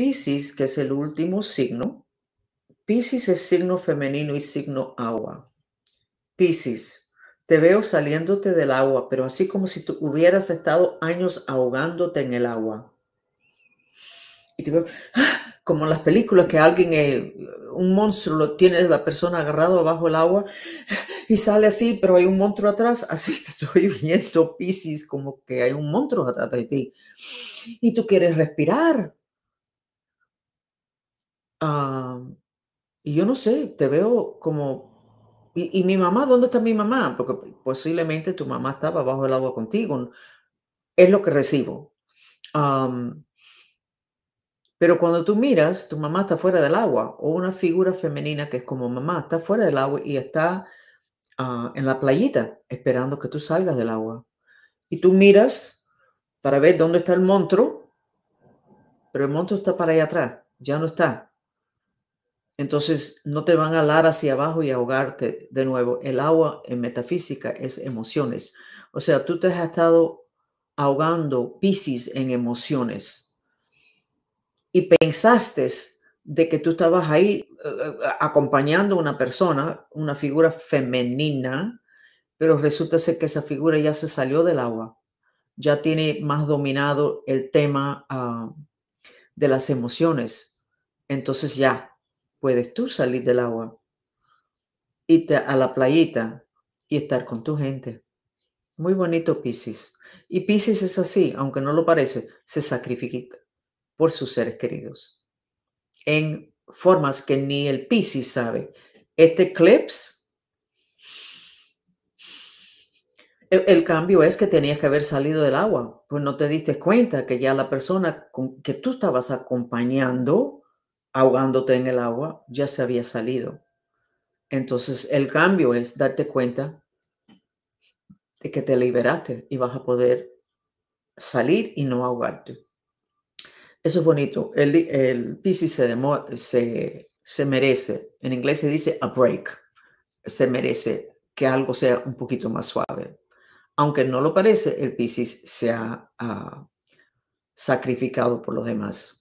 Pisces, que es el último signo, Pisces es signo femenino y signo agua. Pisces, te veo saliéndote del agua, pero así como si tú hubieras estado años ahogándote en el agua. Y te veo, ¡ah! como en las películas que alguien, eh, un monstruo, lo tiene la persona agarrado bajo el agua y sale así, pero hay un monstruo atrás. Así te estoy viendo, Pisces, como que hay un monstruo atrás de ti. Y tú quieres respirar, y yo no sé, te veo como... ¿Y, mi mamá? ¿Dónde está mi mamá? Porque posiblemente tu mamá estaba bajo el agua contigo. Es lo que recibo. pero cuando tú miras, tu mamá está fuera del agua o una figura femenina que es como mamá, está fuera del agua y está ah, en la playita esperando que tú salgas del agua. Y tú miras para ver dónde está el monstruo, pero el monstruo está para allá atrás, ya no está entonces no te van a alar hacia abajo y ahogarte de nuevo. El agua en metafísica es emociones. O sea, tú te has estado ahogando piscis en emociones y pensaste de que tú estabas ahí eh, eh, acompañando a una persona, una figura femenina, pero resulta ser que esa figura ya se salió del agua, ya tiene más dominado el tema ah, de las emociones. Entonces ya, puedes tú salir del agua, irte a la playita y estar con tu gente. Muy bonito Pisces. Y Pisces es así, aunque no lo parece, se sacrifica por sus seres queridos. En formas que ni el Pisces sabe. Este eclipse el, cambio es que tenías que haber salido del agua, pues no te diste cuenta que ya la persona que tú estabas acompañando ahogándote en el agua, ya se había salido. Entonces el cambio es darte cuenta de que te liberaste y vas a poder salir y no ahogarte. Eso es bonito. El, el se, se, merece, en inglés se dice a break, se merece que algo sea un poquito más suave. Aunque no lo parece, el piscis se ha sacrificado por los demás.